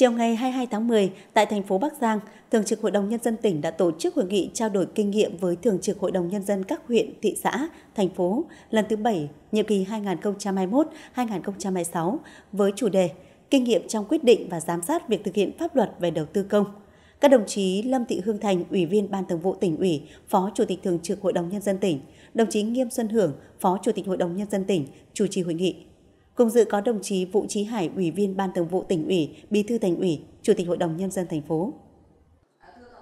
Chiều ngày 22 tháng 10, tại thành phố Bắc Giang, Thường trực Hội đồng Nhân dân tỉnh đã tổ chức hội nghị trao đổi kinh nghiệm với Thường trực Hội đồng Nhân dân các huyện, thị xã, thành phố lần thứ 7, nhiệm kỳ 2021-2026 với chủ đề Kinh nghiệm trong quyết định và giám sát việc thực hiện pháp luật về đầu tư công. Các đồng chí Lâm Thị Hương Thành, Ủy viên Ban Thường vụ tỉnh ủy, Phó Chủ tịch Thường trực Hội đồng Nhân dân tỉnh, đồng chí Nghiêm Xuân Hưởng, Phó Chủ tịch Hội đồng Nhân dân tỉnh, chủ trì hội nghị. Cùng dự có đồng chí Vũ Trí Hải, Ủy viên Ban Thường vụ tỉnh ủy, Bí thư thành ủy, Chủ tịch Hội đồng nhân dân thành phố.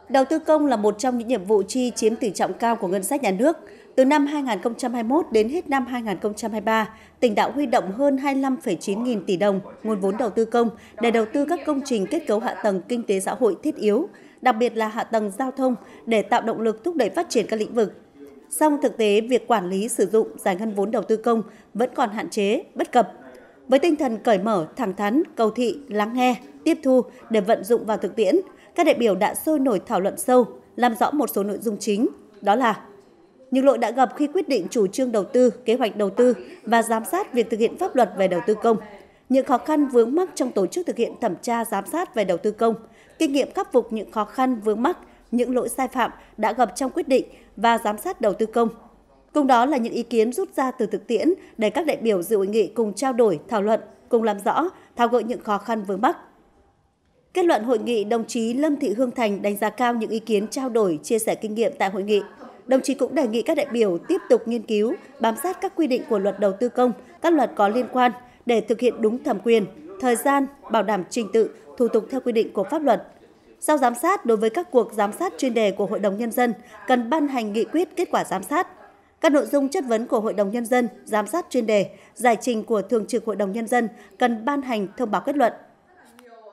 Đầu tư công là một trong những nhiệm vụ chi chiếm tỷ trọng cao của ngân sách nhà nước. Từ năm 2021 đến hết năm 2023, tỉnh đã huy động hơn 25,9 nghìn tỷ đồng nguồn vốn đầu tư công để đầu tư các công trình kết cấu hạ tầng kinh tế xã hội thiết yếu, đặc biệt là hạ tầng giao thông để tạo động lực thúc đẩy phát triển các lĩnh vực. Song thực tế, việc quản lý sử dụng giải ngân vốn đầu tư công vẫn còn hạn chế, bất cập với tinh thần cởi mở, thẳng thắn, cầu thị, lắng nghe, tiếp thu để vận dụng vào thực tiễn, các đại biểu đã sôi nổi thảo luận sâu, làm rõ một số nội dung chính, đó là những lỗi đã gặp khi quyết định chủ trương đầu tư, kế hoạch đầu tư và giám sát việc thực hiện pháp luật về đầu tư công, những khó khăn vướng mắc trong tổ chức thực hiện thẩm tra giám sát về đầu tư công, kinh nghiệm khắc phục những khó khăn vướng mắc, những lỗi sai phạm đã gặp trong quyết định và giám sát đầu tư công Cùng đó là những ý kiến rút ra từ thực tiễn để các đại biểu dự hội nghị cùng trao đổi, thảo luận, cùng làm rõ, thao gỡ những khó khăn vướng mắc. Kết luận hội nghị, đồng chí Lâm Thị Hương Thành đánh giá cao những ý kiến trao đổi, chia sẻ kinh nghiệm tại hội nghị. Đồng chí cũng đề nghị các đại biểu tiếp tục nghiên cứu, bám sát các quy định của luật đầu tư công, các luật có liên quan để thực hiện đúng thẩm quyền, thời gian, bảo đảm trình tự, thủ tục theo quy định của pháp luật. Sau giám sát đối với các cuộc giám sát chuyên đề của Hội đồng Nhân dân, cần ban hành nghị quyết kết quả giám sát, các nội dung chất vấn của Hội đồng Nhân dân, giám sát chuyên đề, giải trình của Thường trực Hội đồng Nhân dân cần ban hành thông báo kết luận